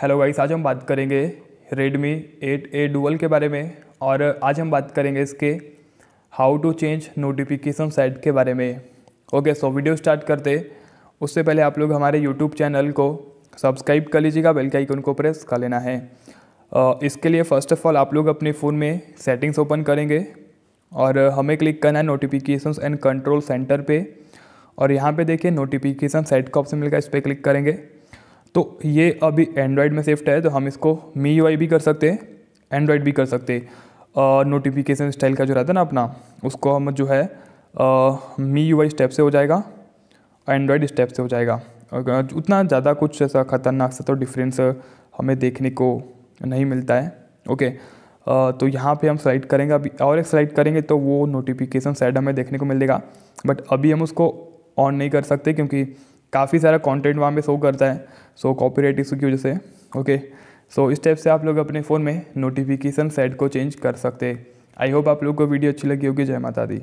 hello guys आज हम बात करेंगे Redmi 8A Dual के बारे में और आज हम बात करेंगे इसके how to change notification set के बारे में ओके सो वीडियो स्टार्ट करते उससे पहले आप लोग हमारे यूट्यूब चैनल को सब्सक्राइब कर लीजिएगा बेल के आइकन को प्रेस कर लेना है इसके लिए फ़र्स्ट ऑफ ऑल आप लोग अपने फ़ोन में सेटिंग्स ओपन करेंगे और हमें क्लिक करना है नोटिफिकेशन एंड कंट्रोल सेंटर पर और यहाँ पर देखिए नोटिफिकेशन सेट का ऑप्शन मिलेगा इस पर क्लिक करेंगे तो ये अभी एंड्रॉयड में शिफ्ट है तो हम इसको मी यू भी कर सकते हैं एंड्रॉयड भी कर सकते हैं नोटिफिकेशन स्टाइल का जो रहता है ना अपना उसको हम जो है मी यू स्टेप से हो जाएगा एंड्रॉयड स्टेप से हो जाएगा उतना ज़्यादा कुछ ऐसा ख़तरनाक सा तो डिफरेंस हमें देखने को नहीं मिलता है ओके तो यहाँ पे हम स्लाइड करेंगे अभी और एक स्लाइड करेंगे तो वो नोटिफिकेशन साइड हमें देखने को मिलेगा बट अभी हम उसको ऑन नहीं कर सकते क्योंकि काफ़ी सारा कंटेंट वहाँ पे शो करता है सो कॉपीराइट इशू की वजह से ओके सो इस टाइप से आप लोग अपने फ़ोन में नोटिफिकेशन सेट को चेंज कर सकते हैं आई होप आप लोग को वीडियो अच्छी लगी होगी जय माता दी